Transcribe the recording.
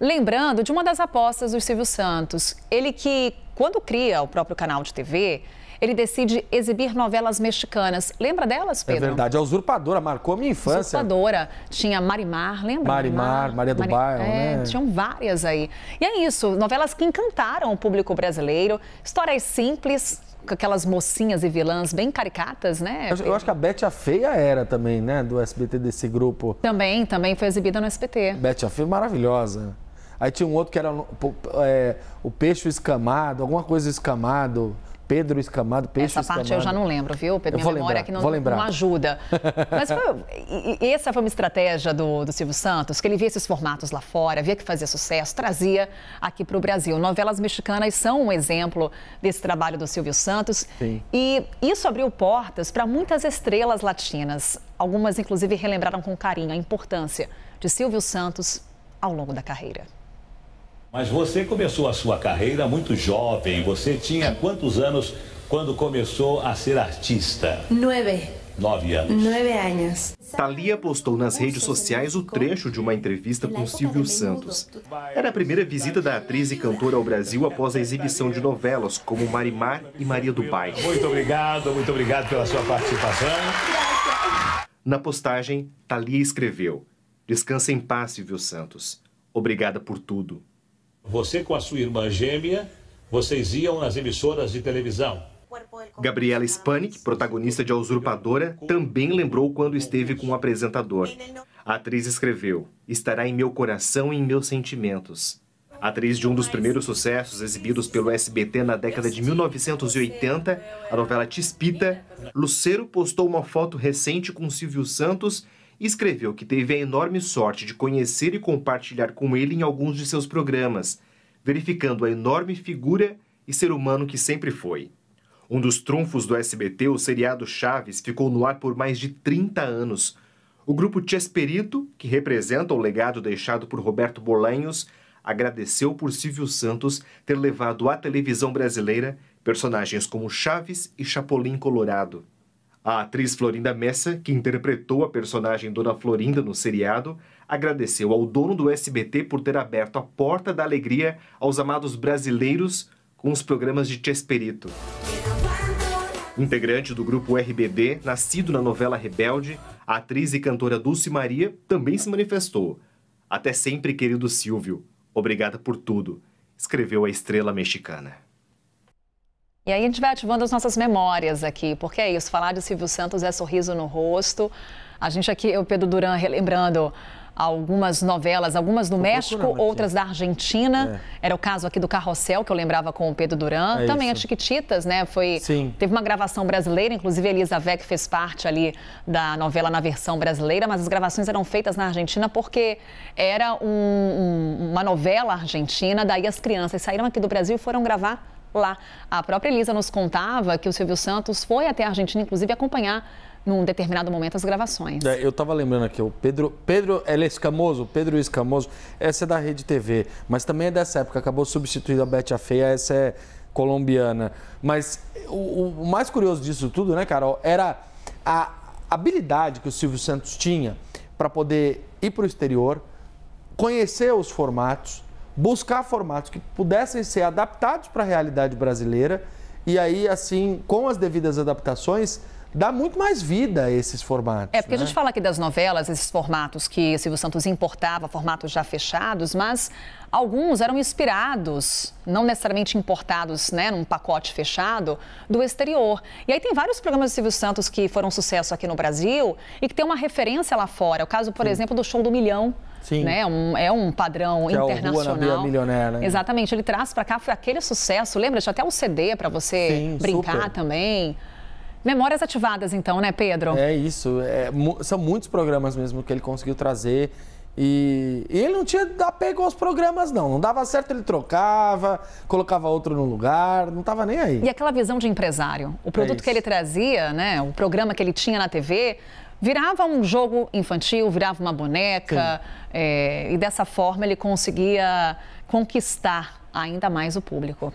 lembrando de uma das apostas do Silvio Santos. Ele que, quando cria o próprio canal de TV, ele decide exibir novelas mexicanas. Lembra delas, é Pedro? É verdade, a Usurpadora marcou a minha infância. Usurpadora. Tinha Marimar, lembra? Marimar, Maria do Mari... Bairro, é, né? Tinham várias aí. E é isso, novelas que encantaram o público brasileiro, histórias simples, com aquelas mocinhas e vilãs bem caricatas, né? Eu, eu, acho que a Bete a Feia era também, né? Do SBT desse grupo. Também, também foi exibida no SBT. Bete a Feia é maravilhosa. Aí tinha um outro que era é, o peixe escamado, alguma coisa escamado. Pedro Escamado, Peixe escamado. Essa Escamado. parte eu já não lembro, viu, Pedro? Eu Minha memória lembrar, é que não, não ajuda. Mas foi, essa foi uma estratégia do, do Silvio Santos, que ele via esses formatos lá fora, via que fazia sucesso, trazia aqui para o Brasil. Novelas mexicanas são um exemplo desse trabalho do Silvio Santos. Sim. E isso abriu portas para muitas estrelas latinas. Algumas, inclusive, relembraram com carinho a importância de Silvio Santos ao longo da carreira. Mas você começou a sua carreira muito jovem. Você tinha quantos anos quando começou a ser artista? Nove. Nove anos. Nove anos. Thalia postou nas redes sociais o trecho de uma entrevista com Silvio Santos. Era a primeira visita da atriz e cantora ao Brasil após a exibição de novelas como Marimar e Maria do Bairro. Muito obrigado, muito obrigado pela sua participação. Na postagem, Thalia escreveu: Descansa em paz, Silvio Santos. Obrigada por tudo. Você com a sua irmã gêmea, vocês iam nas emissoras de televisão. Gabriela Spanik, protagonista de A Usurpadora, também lembrou quando esteve com o apresentador. A atriz escreveu: Estará em meu coração e em meus sentimentos. Atriz de um dos primeiros sucessos exibidos pelo SBT na década de 1980, a novela Tispita, Lucero postou uma foto recente com Silvio Santos escreveu que teve a enorme sorte de conhecer e compartilhar com ele em alguns de seus programas, verificando a enorme figura e ser humano que sempre foi. Um dos trunfos do SBT, o seriado Chaves, ficou no ar por mais de 30 anos. O grupo Chesperito, que representa o legado deixado por Roberto Bolanhos, agradeceu por Silvio Santos ter levado à televisão brasileira personagens como Chaves e Chapolin Colorado. A atriz Florinda Messa, que interpretou a personagem Dona Florinda no seriado, agradeceu ao dono do SBT por ter aberto a porta da alegria aos amados brasileiros com os programas de Chesperito. Integrante do grupo RBD, nascido na novela Rebelde, a atriz e cantora Dulce Maria também se manifestou. Até sempre, querido Silvio. Obrigada por tudo, escreveu a estrela mexicana. E aí a gente vai ativando as nossas memórias aqui, porque é isso, falar de Silvio Santos é sorriso no rosto. A gente aqui, o Pedro Duran relembrando algumas novelas, algumas do Tô México, outras da Argentina. É. Era o caso aqui do Carrossel, que eu lembrava com o Pedro Duran. É Também isso. as Chiquititas, né? Foi, Sim. Teve uma gravação brasileira, inclusive a Elisa Vec fez parte ali da novela na versão brasileira, mas as gravações eram feitas na Argentina porque era um, um, uma novela argentina, daí as crianças saíram aqui do Brasil e foram gravar lá. A própria Elisa nos contava que o Silvio Santos foi até a Argentina, inclusive, acompanhar num determinado momento as gravações. É, eu estava lembrando aqui, o Pedro, Pedro é Escamoso, Pedro Escamoso, essa é da Rede TV, mas também é dessa época, acabou substituindo a Bete a Feia, essa é colombiana. Mas o, o mais curioso disso tudo, né, Carol, era a habilidade que o Silvio Santos tinha para poder ir para o exterior, conhecer os formatos, buscar formatos que pudessem ser adaptados para a realidade brasileira e aí, assim, com as devidas adaptações, dá muito mais vida a esses formatos. É, porque né? a gente fala aqui das novelas, esses formatos que Silvio Santos importava, formatos já fechados, mas alguns eram inspirados, não necessariamente importados, né, num pacote fechado, do exterior. E aí tem vários programas do Silvio Santos que foram sucesso aqui no Brasil e que tem uma referência lá fora. É o caso, por Sim. exemplo, do Show do Milhão. Sim. Né? Um, é um padrão que internacional. É o Rua na Milionaire, né? Exatamente. Ele traz para cá, foi aquele sucesso. Lembra? Tinha até um CD para você Sim, brincar super. também. Memórias ativadas, então, né, Pedro? É isso. É, são muitos programas mesmo que ele conseguiu trazer. E, e ele não tinha apego aos programas, não. Não dava certo, ele trocava, colocava outro no lugar, não estava nem aí. E aquela visão de empresário. O é produto é que ele trazia, né, o programa que ele tinha na TV, virava um jogo infantil, virava uma boneca. É, e dessa forma ele conseguia conquistar ainda mais o público.